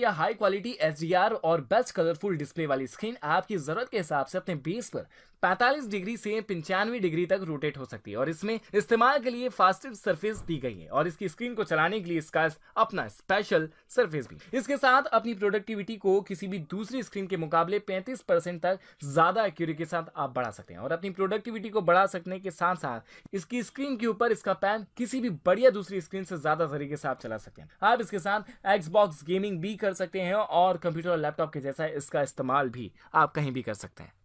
या high quality H और best colourful display वाली स्क्रीन आपकी जरूरत के हिसाब से अपने बेस पर 45 डिग्री से पंचानवे डिग्री तक रोटेट हो सकती है और इसमें इस्तेमाल के लिए फास्टेस्ट सरफेस दी गई है और इसकी स्क्रीन को चलाने के लिए इसका अपना स्पेशल सरफेस भी इसके साथ अपनी प्रोडक्टिविटी को किसी भी दूसरी स्क्रीन के मुकाबले 35 परसेंट तक ज्यादा एक्यूरी के साथ आप बढ़ा सकते हैं और अपनी प्रोडक्टिविटी को बढ़ा सकने के साथ साथ इसकी स्क्रीन के ऊपर इसका पैन किसी भी बढ़िया दूसरी स्क्रीन से ज्यादा तरीके से आप चला सकते हैं आप इसके साथ एक्सबॉक्स गेमिंग भी कर सकते हैं और कंप्यूटर और लैपटॉप के जैसा इसका इस्तेमाल भी आप कहीं भी कर सकते हैं